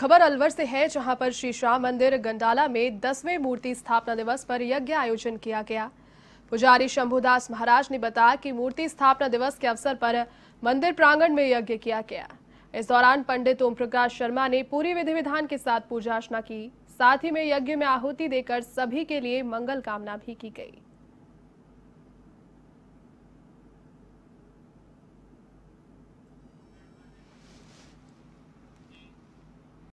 खबर अलवर से है जहां पर श्री श्याम मंदिर गंडाला में दसवें मूर्ति स्थापना दिवस पर यज्ञ आयोजन किया गया पुजारी शंभुदास महाराज ने बताया कि मूर्ति स्थापना दिवस के अवसर पर मंदिर प्रांगण में यज्ञ किया गया इस दौरान पंडित ओम प्रकाश शर्मा ने पूरी विधि विधान के साथ पूजा अर्चना की साथ ही में यज्ञ में आहुति देकर सभी के लिए मंगल कामना भी की गई